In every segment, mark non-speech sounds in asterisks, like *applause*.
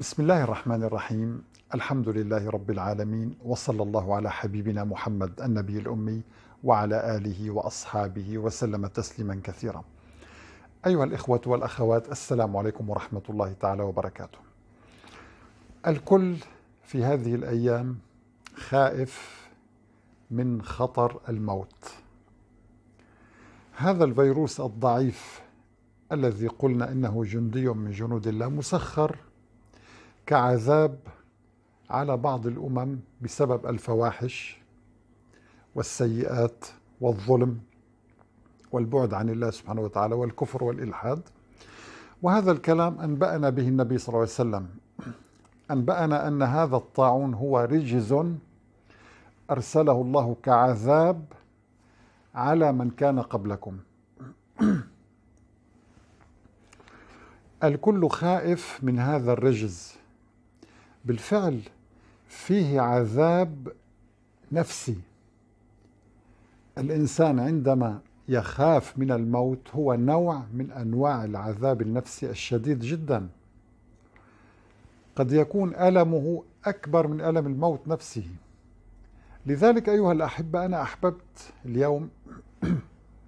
بسم الله الرحمن الرحيم الحمد لله رب العالمين وصلى الله على حبيبنا محمد النبي الأمي وعلى آله وأصحابه وسلم تسليما كثيرا أيها الإخوة والأخوات السلام عليكم ورحمة الله تعالى وبركاته الكل في هذه الأيام خائف من خطر الموت هذا الفيروس الضعيف الذي قلنا إنه جندي من جنود الله مسخر كعذاب على بعض الامم بسبب الفواحش والسيئات والظلم والبعد عن الله سبحانه وتعالى والكفر والالحاد وهذا الكلام انبانا به النبي صلى الله عليه وسلم انبانا ان هذا الطاعون هو رجز ارسله الله كعذاب على من كان قبلكم الكل خائف من هذا الرجز بالفعل فيه عذاب نفسي الإنسان عندما يخاف من الموت هو نوع من أنواع العذاب النفسي الشديد جدا قد يكون ألمه أكبر من ألم الموت نفسه لذلك أيها الأحبة أنا أحببت اليوم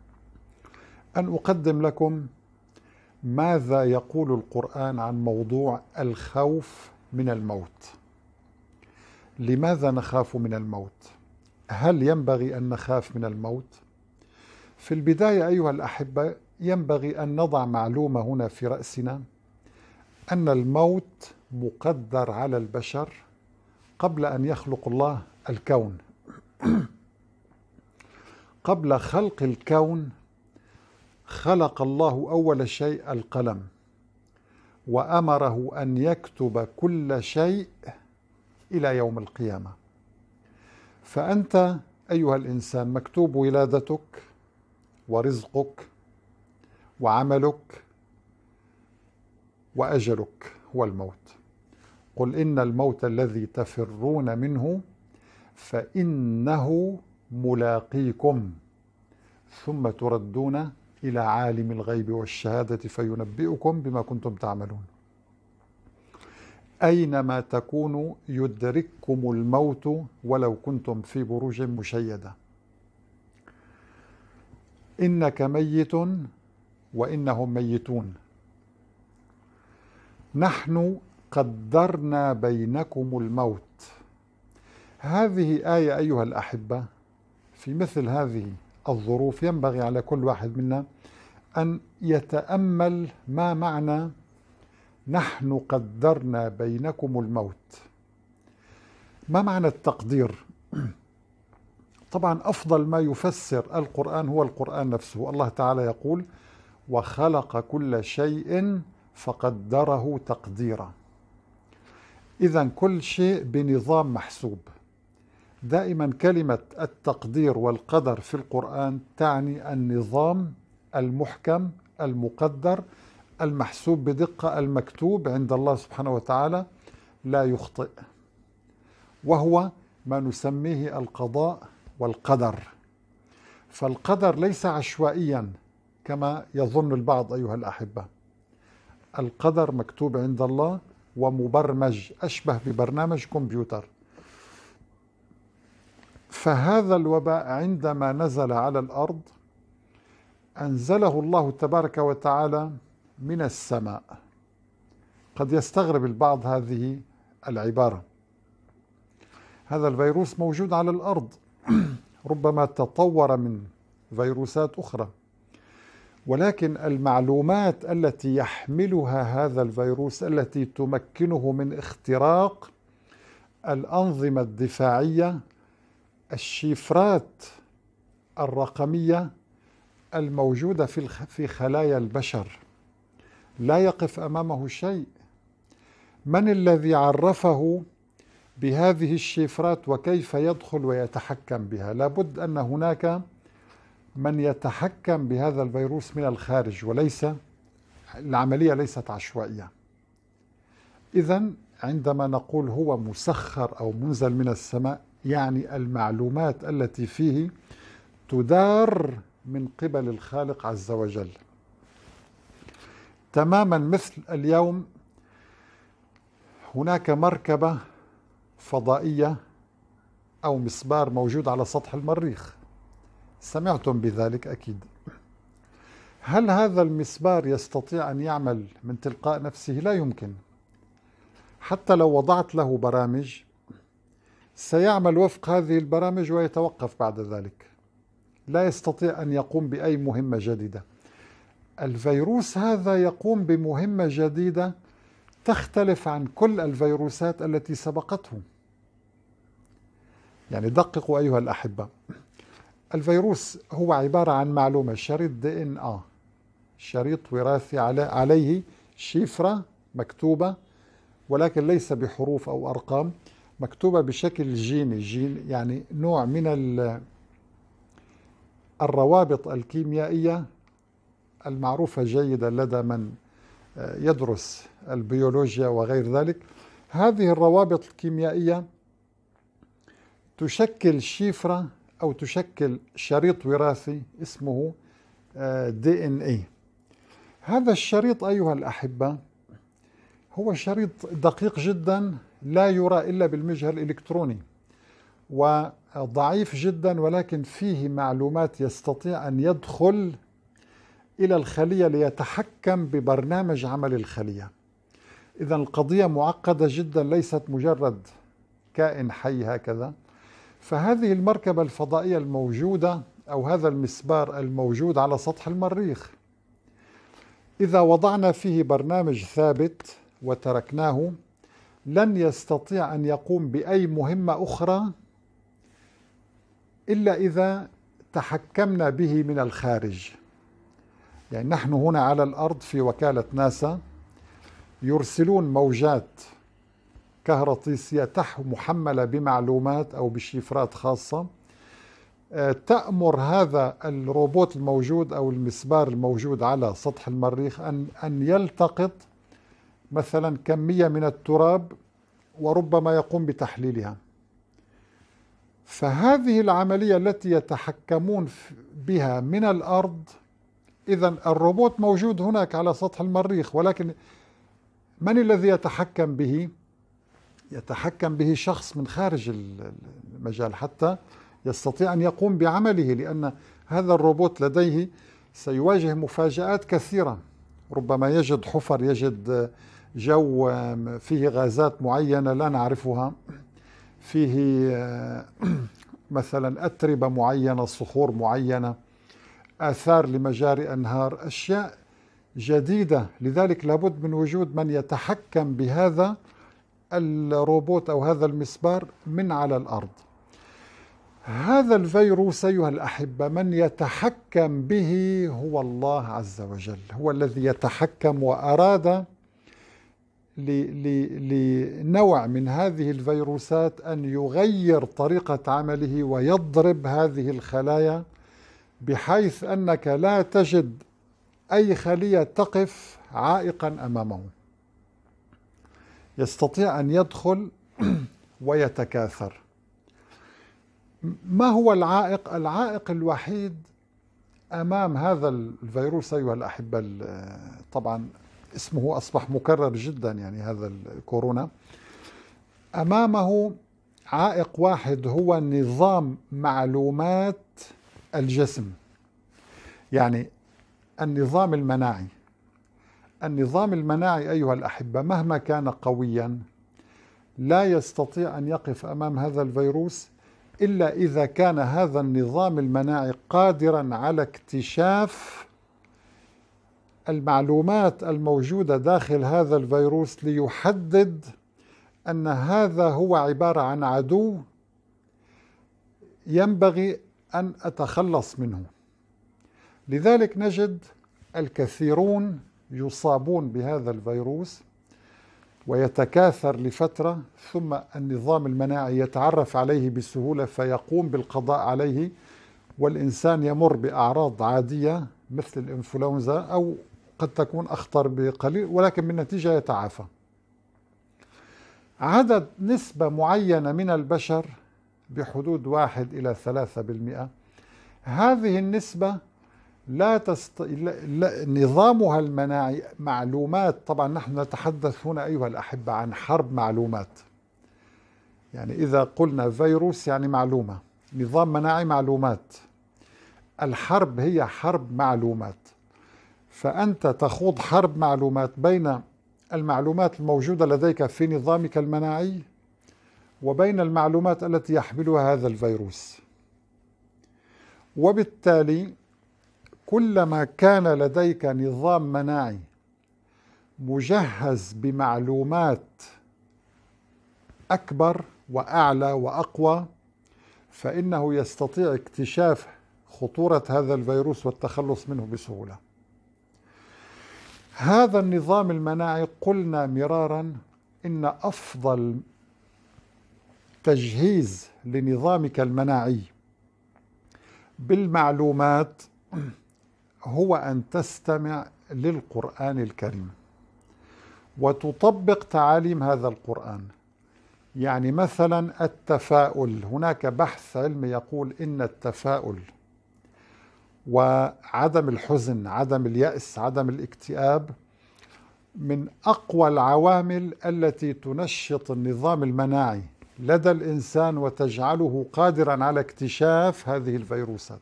*clears throat* أن أقدم لكم ماذا يقول القرآن عن موضوع الخوف من الموت لماذا نخاف من الموت هل ينبغي ان نخاف من الموت في البدايه ايها الاحبه ينبغي ان نضع معلومه هنا في راسنا ان الموت مقدر على البشر قبل ان يخلق الله الكون *clears throat* قبل خلق الكون خلق الله اول شيء القلم وأمره أن يكتب كل شيء إلى يوم القيامة فأنت أيها الإنسان مكتوب ولادتك ورزقك وعملك وأجلك هو الموت قل إن الموت الذي تفرون منه فإنه ملاقيكم ثم تردون إلى عالم الغيب والشهادة فينبئكم بما كنتم تعملون أينما تكونوا يدرككم الموت ولو كنتم في بروج مشيدة إنك ميت وإنهم ميتون نحن قدرنا بينكم الموت هذه آية أيها الأحبة في مثل هذه الظروف ينبغي على كل واحد منا أن يتأمل ما معنى نحن قدرنا بينكم الموت ما معنى التقدير طبعا أفضل ما يفسر القرآن هو القرآن نفسه الله تعالى يقول وخلق كل شيء فقدره تقديرا إذا كل شيء بنظام محسوب دائما كلمة التقدير والقدر في القرآن تعني النظام المحكم المقدر المحسوب بدقة المكتوب عند الله سبحانه وتعالى لا يخطئ وهو ما نسميه القضاء والقدر فالقدر ليس عشوائيا كما يظن البعض أيها الأحبة القدر مكتوب عند الله ومبرمج أشبه ببرنامج كمبيوتر فهذا الوباء عندما نزل على الأرض أنزله الله تبارك وتعالى من السماء قد يستغرب البعض هذه العبارة هذا الفيروس موجود على الأرض *clears throat* ربما تطور من فيروسات أخرى ولكن المعلومات التي يحملها هذا الفيروس التي تمكنه من اختراق الأنظمة الدفاعية الشفرات الرقمية الموجودة في في خلايا البشر لا يقف أمامه شيء من الذي عرفه بهذه الشفرات وكيف يدخل ويتحكم بها لابد أن هناك من يتحكم بهذا الفيروس من الخارج وليس العملية ليست عشوائية إذا عندما نقول هو مسخر أو منزل من السماء يعني المعلومات التي فيه تدار من قبل الخالق عز وجل تماما مثل اليوم هناك مركبة فضائية أو مسبار موجود على سطح المريخ سمعتم بذلك أكيد هل هذا المسبار يستطيع أن يعمل من تلقاء نفسه؟ لا يمكن حتى لو وضعت له برامج سيعمل وفق هذه البرامج ويتوقف بعد ذلك لا يستطيع أن يقوم بأي مهمة جديدة الفيروس هذا يقوم بمهمة جديدة تختلف عن كل الفيروسات التي سبقته يعني دققوا أيها الأحبة الفيروس هو عبارة عن معلومة شريط دي ان اه شريط وراثي عليه شفرة مكتوبة ولكن ليس بحروف أو أرقام مكتوبة بشكل جيني جين يعني نوع من الروابط الكيميائية المعروفة جيدا لدى من آه، يدرس البيولوجيا وغير ذلك هذه الروابط الكيميائية تشكل شفرة أو تشكل شريط وراثي اسمه آه، دي ان اي هذا الشريط أيها الأحبة هو شريط دقيق جدا لا يرى إلا بالمجهر الإلكتروني وضعيف جدا ولكن فيه معلومات يستطيع أن يدخل إلى الخلية ليتحكم ببرنامج عمل الخلية إذا القضية معقدة جدا ليست مجرد كائن حي هكذا فهذه المركبة الفضائية الموجودة أو هذا المسبار الموجود على سطح المريخ إذا وضعنا فيه برنامج ثابت وتركناه لن يستطيع أن يقوم بأي مهمة أخرى إلا إذا تحكمنا به من الخارج يعني نحن هنا على الأرض في وكالة ناسا يرسلون موجات كهرطيسية تح محملة بمعلومات أو بشفرات خاصة آه، تأمر هذا الروبوت الموجود أو المسبار الموجود على سطح المريخ أن أن يلتقط مثلا كمية من التراب وربما يقوم بتحليلها فهذه العملية التي يتحكمون بها من الأرض إذا الروبوت موجود هناك على سطح المريخ ولكن من الذي يتحكم به؟ يتحكم به شخص من خارج المجال حتى يستطيع أن يقوم بعمله لأن هذا الروبوت لديه سيواجه مفاجآت كثيرة ربما يجد حفر يجد جو فيه غازات معينة لا نعرفها فيه *clears throat* مثلا أتربة معينة صخور معينة آثار لمجاري أنهار أشياء جديدة لذلك لابد من وجود من يتحكم بهذا الروبوت أو هذا المسبار من على الأرض هذا الفيروس أيها الأحبة من يتحكم به هو الله عز وجل هو الذي يتحكم وأراد لنوع من هذه الفيروسات أن يغير طريقة عمله ويضرب هذه الخلايا بحيث أنك لا تجد أي خلية تقف عائقا أمامه يستطيع أن يدخل *clears throat* ويتكاثر ما هو العائق؟ العائق الوحيد أمام هذا الفيروس أيها الأحبة طبعا اسمه أصبح مكرر جدا يعني هذا الكورونا أمامه عائق واحد هو نظام معلومات الجسم يعني النظام المناعي النظام المناعي أيها الأحبة مهما كان قويا لا يستطيع أن يقف أمام هذا الفيروس إلا إذا كان هذا النظام المناعي قادرا على اكتشاف المعلومات الموجودة داخل هذا الفيروس ليحدد أن هذا هو عبارة عن عدو ينبغي أن أتخلص منه لذلك نجد الكثيرون يصابون بهذا الفيروس ويتكاثر لفترة ثم النظام المناعي يتعرف عليه بسهولة فيقوم بالقضاء عليه والإنسان يمر بأعراض عادية مثل الإنفلونزا أو قد تكون أخطر بقليل ولكن بالنتيجة يتعافى عدد نسبة معينة من البشر بحدود واحد إلى ثلاثة بالمئة هذه النسبة لا تست... لا... نظامها المناعي معلومات طبعا نحن نتحدث هنا أيها الأحبة عن حرب معلومات يعني إذا قلنا فيروس يعني معلومة نظام مناعي معلومات الحرب هي حرب معلومات فأنت تخوض حرب معلومات بين المعلومات الموجودة لديك في نظامك المناعي وبين المعلومات التي يحملها هذا الفيروس وبالتالي كلما كان لديك نظام مناعي مجهز بمعلومات اكبر واعلى واقوى فانه يستطيع اكتشاف خطوره هذا الفيروس والتخلص منه بسهوله هذا النظام المناعي قلنا مرارا إن أفضل تجهيز لنظامك المناعي بالمعلومات هو أن تستمع للقرآن الكريم وتطبق تعاليم هذا القرآن يعني مثلا التفاؤل هناك بحث علمي يقول إن التفاؤل وعدم الحزن عدم اليأس عدم الاكتئاب من أقوى العوامل التي تنشط النظام المناعي لدى الإنسان وتجعله قادرا على اكتشاف هذه الفيروسات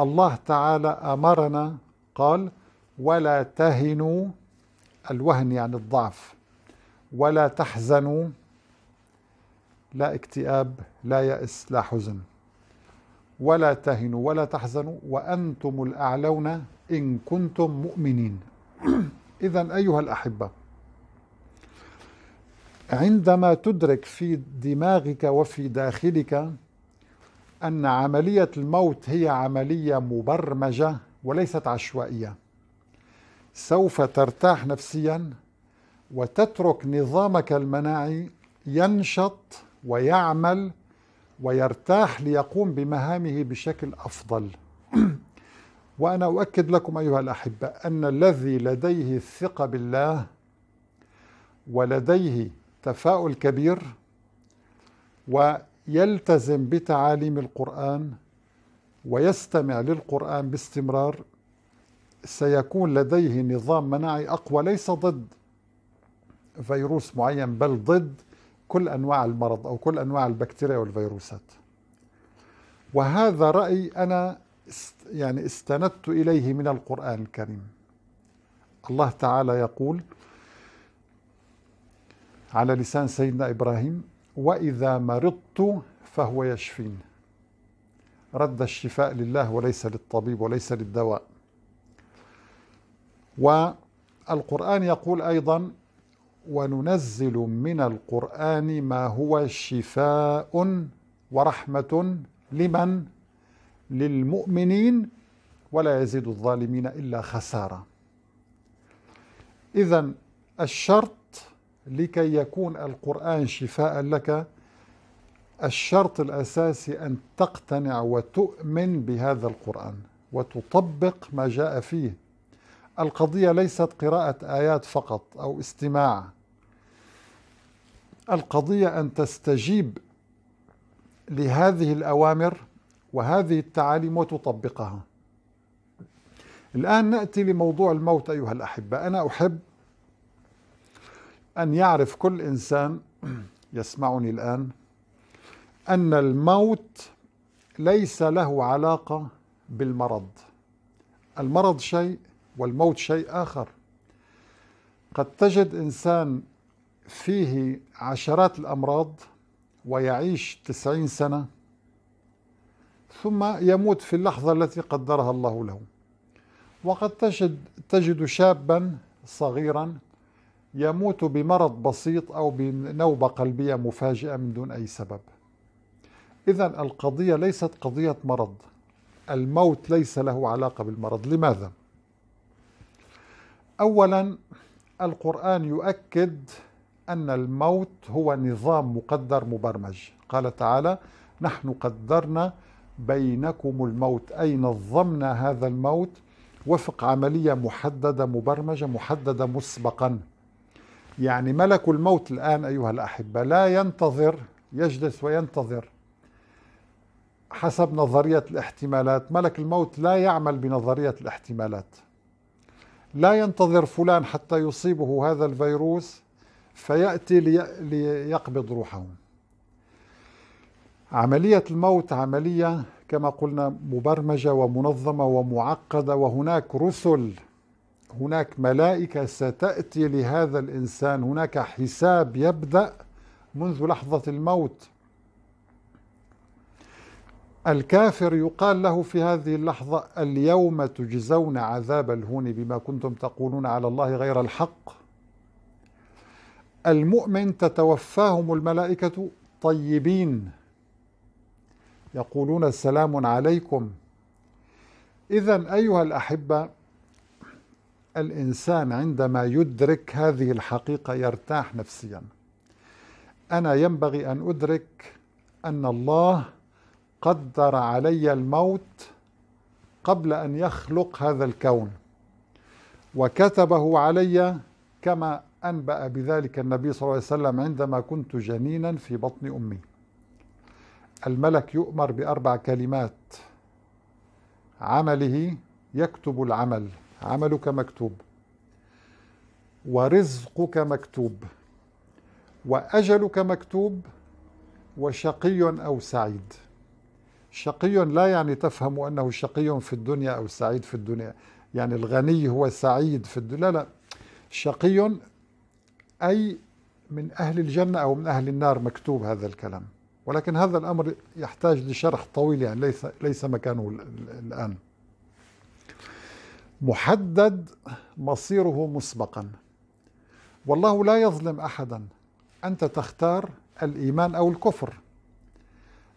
الله تعالى أمرنا قال ولا تهنوا الوهن يعني الضعف ولا تحزنوا لا اكتئاب لا يأس لا حزن ولا تهنوا ولا تحزنوا وأنتم الأعلون إن كنتم مؤمنين *clears throat* إذا أيها الأحبة عندما تدرك في دماغك وفي داخلك أن عملية الموت هي عملية مبرمجة وليست عشوائية سوف ترتاح نفسيا وتترك نظامك المناعي ينشط ويعمل ويرتاح ليقوم بمهامه بشكل افضل *clears throat* وانا اؤكد لكم ايها الاحبه ان الذي لديه الثقه بالله ولديه تفاؤل كبير ويلتزم بتعاليم القران ويستمع للقران باستمرار سيكون لديه نظام مناعي اقوى ليس ضد فيروس معين بل ضد كل أنواع المرض أو كل أنواع البكتيريا والفيروسات وهذا رأي أنا يعني استندت إليه من القرآن الكريم الله تعالى يقول على لسان سيدنا إبراهيم وإذا مرضت فهو يشفين رد الشفاء لله وليس للطبيب وليس للدواء والقرآن يقول أيضا وننزل من القرآن ما هو شفاء ورحمة لمن؟ للمؤمنين ولا يزيد الظالمين إلا خسارة إذا الشرط لكي يكون القرآن شفاء لك الشرط الأساسي أن تقتنع وتؤمن بهذا القرآن وتطبق ما جاء فيه القضية ليست قراءة آيات فقط أو استماع القضية أن تستجيب لهذه الأوامر وهذه التعاليم وتطبقها الآن نأتي لموضوع الموت أيها الأحبة أنا أحب أن يعرف كل إنسان *clears throat* يسمعني الآن أن الموت ليس له علاقة بالمرض المرض شيء والموت شيء آخر قد تجد إنسان فيه عشرات الأمراض ويعيش تسعين سنة ثم يموت في اللحظة التي قدرها الله له وقد تجد, تجد شابا صغيرا يموت بمرض بسيط أو بنوبة قلبية مفاجئة من دون أي سبب إذا القضية ليست قضية مرض الموت ليس له علاقة بالمرض لماذا؟ أولا القرآن يؤكد أن الموت هو نظام مقدر مبرمج قال تعالى نحن قدرنا بينكم الموت أي نظمنا هذا الموت وفق عملية محددة مبرمجة محددة مسبقا يعني ملك الموت الآن أيها الأحبة لا ينتظر يجلس وينتظر حسب نظرية الاحتمالات ملك الموت لا يعمل بنظرية الاحتمالات لا ينتظر فلان حتى يصيبه هذا الفيروس فيأتي ليقبض روحه عملية الموت عملية كما قلنا مبرمجة ومنظمة ومعقدة وهناك رسل هناك ملائكة ستأتي لهذا الإنسان هناك حساب يبدأ منذ لحظة الموت الكافر يقال له في هذه اللحظة اليوم تجزون عذاب الهون بما كنتم تقولون على الله غير الحق المؤمن تتوفاهم الملائكة طيبين يقولون سلام عليكم إذا أيها الأحبة الإنسان عندما يدرك هذه الحقيقة يرتاح نفسيا أنا ينبغي أن أدرك أن الله قدر علي الموت قبل أن يخلق هذا الكون وكتبه علي كما أنبأ بذلك النبي صلى الله عليه وسلم عندما كنت جنينا في بطن أمي الملك يؤمر بأربع كلمات عمله يكتب العمل عملك مكتوب ورزقك مكتوب وأجلك مكتوب وشقي أو سعيد شقي لا يعني تفهم أنه شقي في الدنيا أو سعيد في الدنيا يعني الغني هو سعيد في الدنيا لا, لا شقي أي من أهل الجنة أو من أهل النار مكتوب هذا الكلام ولكن هذا الأمر يحتاج لشرح طويل يعني ليس, ليس مكانه الآن محدد مصيره مسبقا والله لا يظلم أحدا أنت تختار الإيمان أو الكفر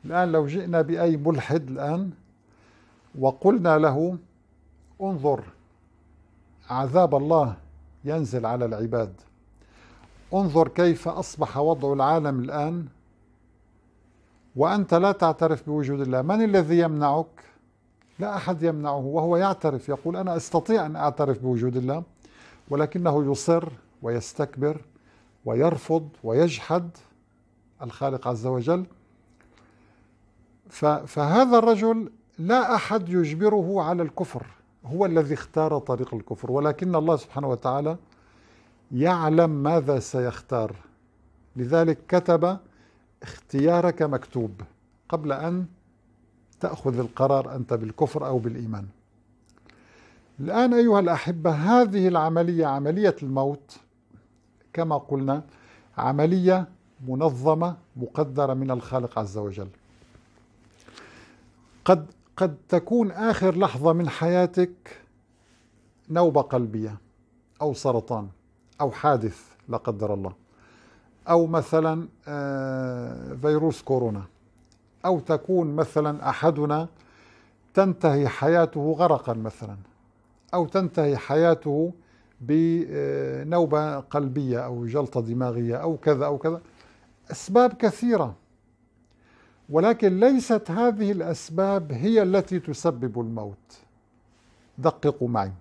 الآن لو جئنا بأي ملحد الآن وقلنا له انظر عذاب الله ينزل على العباد انظر كيف أصبح وضع العالم الآن وأنت لا تعترف بوجود الله من الذي يمنعك؟ لا أحد يمنعه وهو يعترف يقول أنا أستطيع أن أعترف بوجود الله ولكنه يصر ويستكبر ويرفض ويجحد الخالق عز وجل فهذا الرجل لا أحد يجبره على الكفر هو الذي اختار طريق الكفر ولكن الله سبحانه وتعالى يعلم ماذا سيختار لذلك كتب اختيارك مكتوب قبل أن تأخذ القرار أنت بالكفر أو بالإيمان الآن أيها الأحبة هذه العملية عملية الموت كما قلنا عملية منظمة مقدرة من الخالق عز وجل قد قد تكون آخر لحظة من حياتك نوبة قلبية أو سرطان أو حادث لا قدر الله أو مثلا آه، فيروس كورونا أو تكون مثلا أحدنا تنتهي حياته غرقا مثلا أو تنتهي حياته بنوبة قلبية أو جلطة دماغية أو كذا أو كذا أسباب كثيرة ولكن ليست هذه الأسباب هي التي تسبب الموت دققوا معي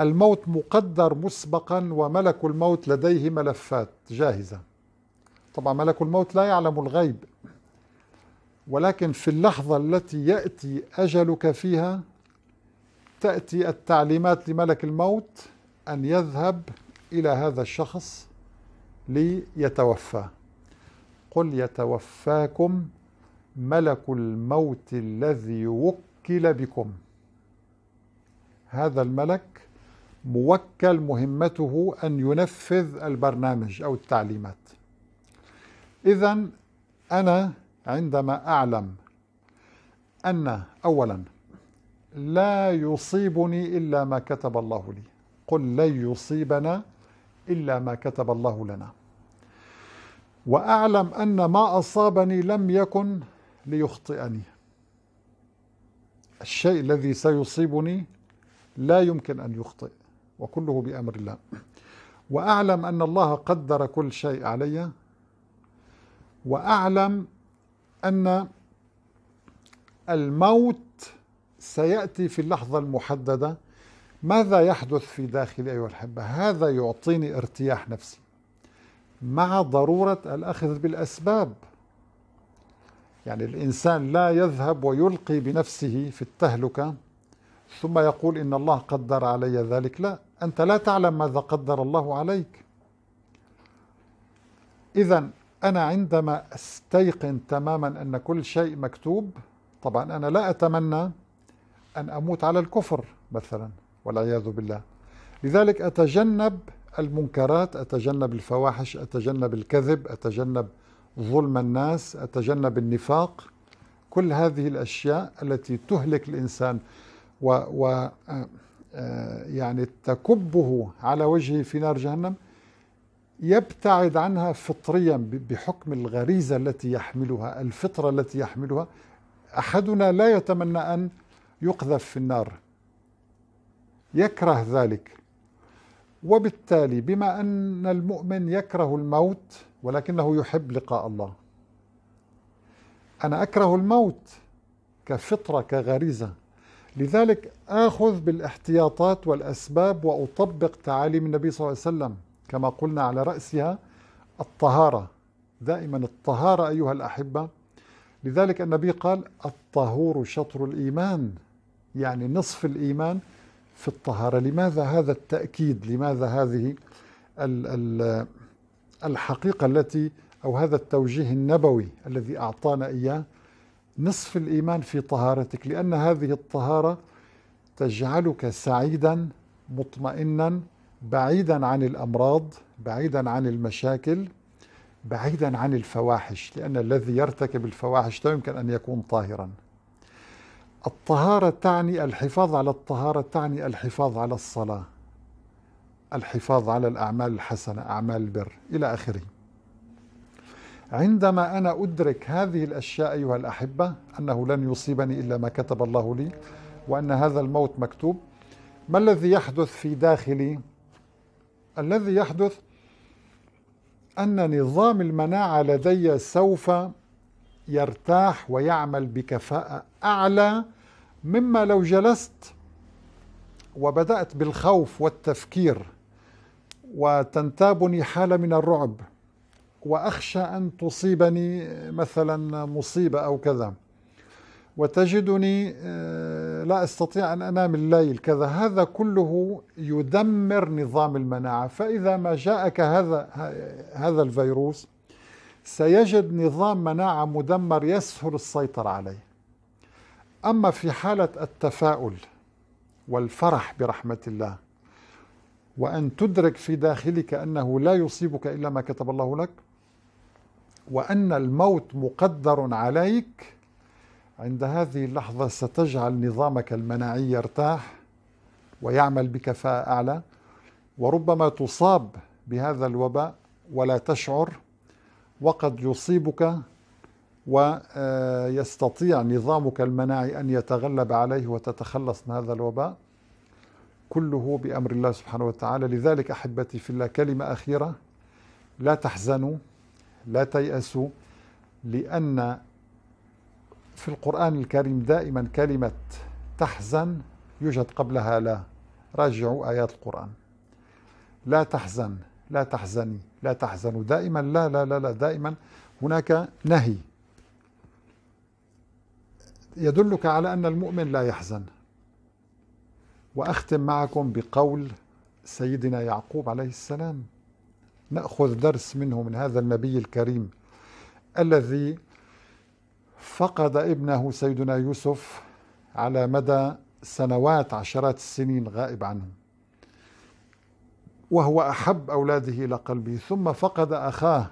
الموت مقدر مسبقا وملك الموت لديه ملفات جاهزه طبعا ملك الموت لا يعلم الغيب ولكن في اللحظه التي ياتي اجلك فيها تاتي التعليمات لملك الموت ان يذهب الى هذا الشخص ليتوفى قل يتوفاكم ملك الموت الذي وكل بكم هذا الملك موكل مهمته أن ينفذ البرنامج أو التعليمات إذا أنا عندما أعلم أن أولا لا يصيبني إلا ما كتب الله لي قل لن يصيبنا إلا ما كتب الله لنا وأعلم أن ما أصابني لم يكن ليخطئني الشيء الذي سيصيبني لا يمكن أن يخطئ وكله بأمر الله وأعلم أن الله قدر كل شيء علي وأعلم أن الموت سيأتي في اللحظة المحددة ماذا يحدث في داخلي أيها الأحبة هذا يعطيني ارتياح نفسي مع ضرورة الأخذ بالأسباب يعني الإنسان لا يذهب ويلقي بنفسه في التهلكة ثم يقول إن الله قدر علي ذلك لا أنت لا تعلم ماذا قدر الله عليك إذا أنا عندما أستيقن تماما أن كل شيء مكتوب طبعا أنا لا أتمنى أن أموت على الكفر مثلا والعياذ بالله لذلك أتجنب المنكرات أتجنب الفواحش أتجنب الكذب أتجنب ظلم الناس أتجنب النفاق كل هذه الأشياء التي تهلك الإنسان و, و آه، يعني تكبه على وجهه في نار جهنم يبتعد عنها فطريا بحكم الغريزة التي يحملها الفطرة التي يحملها أحدنا لا يتمنى أن يقذف في النار يكره ذلك وبالتالي بما أن المؤمن يكره الموت ولكنه يحب لقاء الله أنا أكره الموت كفطرة كغريزة لذلك آخذ بالاحتياطات والأسباب وأطبق تعاليم النبي صلى الله عليه وسلم كما قلنا على رأسها الطهارة دائما الطهارة أيها الأحبة لذلك النبي قال الطهور شطر الإيمان يعني نصف الإيمان في الطهارة لماذا هذا التأكيد لماذا هذه الحقيقة التي أو هذا التوجيه النبوي الذي أعطانا إياه نصف الإيمان في طهارتك لأن هذه الطهارة تجعلك سعيدا مطمئنا بعيدا عن الأمراض بعيدا عن المشاكل بعيدا عن الفواحش لأن الذي يرتكب الفواحش لا يمكن أن يكون طاهرا الطهارة تعني الحفاظ على الطهارة تعني الحفاظ على الصلاة الحفاظ على الأعمال الحسنة أعمال البر إلى آخره عندما أنا أدرك هذه الأشياء أيها الأحبة أنه لن يصيبني إلا ما كتب الله لي وأن هذا الموت مكتوب ما الذي يحدث في داخلي؟ الذي يحدث أن نظام المناعة لدي سوف يرتاح ويعمل بكفاءة أعلى مما لو جلست وبدأت بالخوف والتفكير وتنتابني حالة من الرعب واخشى ان تصيبني مثلا مصيبه او كذا وتجدني آه، لا استطيع ان انام الليل كذا هذا كله يدمر نظام المناعه فاذا ما جاءك هذا هذا الفيروس سيجد نظام مناعه مدمر يسهل السيطره عليه اما في حاله التفاؤل والفرح برحمه الله وان تدرك في داخلك انه لا يصيبك الا ما كتب الله لك وأن الموت مقدر عليك عند هذه اللحظة ستجعل نظامك المناعي يرتاح ويعمل بكفاءة أعلى وربما تصاب بهذا الوباء ولا تشعر وقد يصيبك ويستطيع نظامك المناعي أن يتغلب عليه وتتخلص من هذا الوباء كله بأمر الله سبحانه وتعالى لذلك أحبتي في الله كلمة أخيرة لا تحزنوا لا تيأسوا لأن في القرآن الكريم دائما كلمة تحزن يوجد قبلها لا راجعوا آيات القرآن لا تحزن لا تحزني لا تحزنوا دائما لا لا لا لا دائما هناك نهي يدلك على أن المؤمن لا يحزن وأختم معكم بقول سيدنا يعقوب عليه السلام ناخذ درس منه من هذا النبي الكريم الذي فقد ابنه سيدنا يوسف على مدى سنوات عشرات السنين غائب عنه وهو احب اولاده الى قلبه ثم فقد اخاه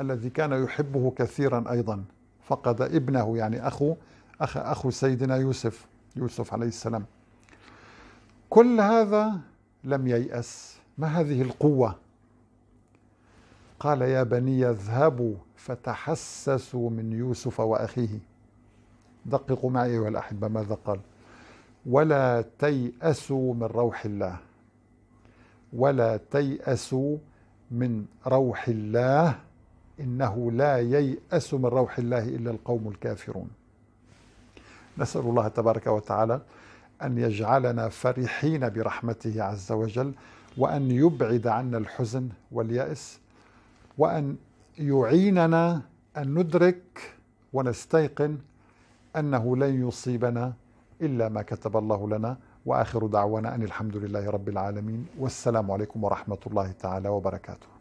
الذي كان يحبه كثيرا ايضا فقد ابنه يعني اخو اخ اخو سيدنا يوسف يوسف عليه السلام كل هذا لم ييأس ما هذه القوه قال يا بني اذهبوا فتحسسوا من يوسف واخيه دققوا معي ايها الاحبه ماذا قال ولا تياسوا من روح الله ولا تياسوا من روح الله انه لا يياس من روح الله الا القوم الكافرون نسال الله تبارك وتعالى ان يجعلنا فرحين برحمته عز وجل وان يبعد عنا الحزن والياس وأن يعيننا أن ندرك ونستيقن أنه لن يصيبنا إلا ما كتب الله لنا وآخر دعوانا أن الحمد لله رب العالمين والسلام عليكم ورحمة الله تعالى وبركاته